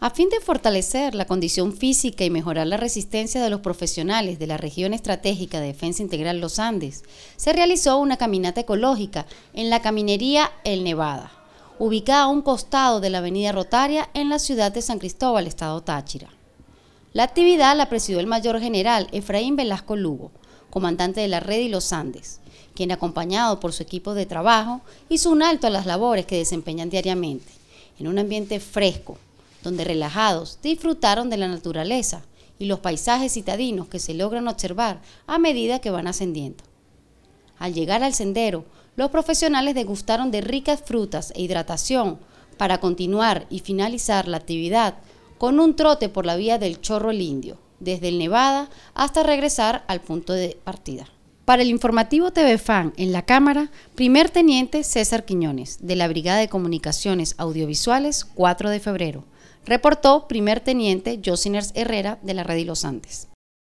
A fin de fortalecer la condición física y mejorar la resistencia de los profesionales de la región estratégica de defensa integral Los Andes, se realizó una caminata ecológica en la caminería El Nevada, ubicada a un costado de la avenida Rotaria en la ciudad de San Cristóbal, estado Táchira. La actividad la presidió el mayor general Efraín Velasco Lugo, comandante de la red y Los Andes, quien acompañado por su equipo de trabajo hizo un alto a las labores que desempeñan diariamente, en un ambiente fresco, donde relajados disfrutaron de la naturaleza y los paisajes citadinos que se logran observar a medida que van ascendiendo. Al llegar al sendero, los profesionales degustaron de ricas frutas e hidratación para continuar y finalizar la actividad con un trote por la vía del Chorro el Indio, desde el Nevada hasta regresar al punto de partida. Para el informativo TV Fan en la Cámara, primer teniente César Quiñones, de la Brigada de Comunicaciones Audiovisuales, 4 de febrero. Reportó primer teniente Josiners Herrera, de la Red y Los Andes.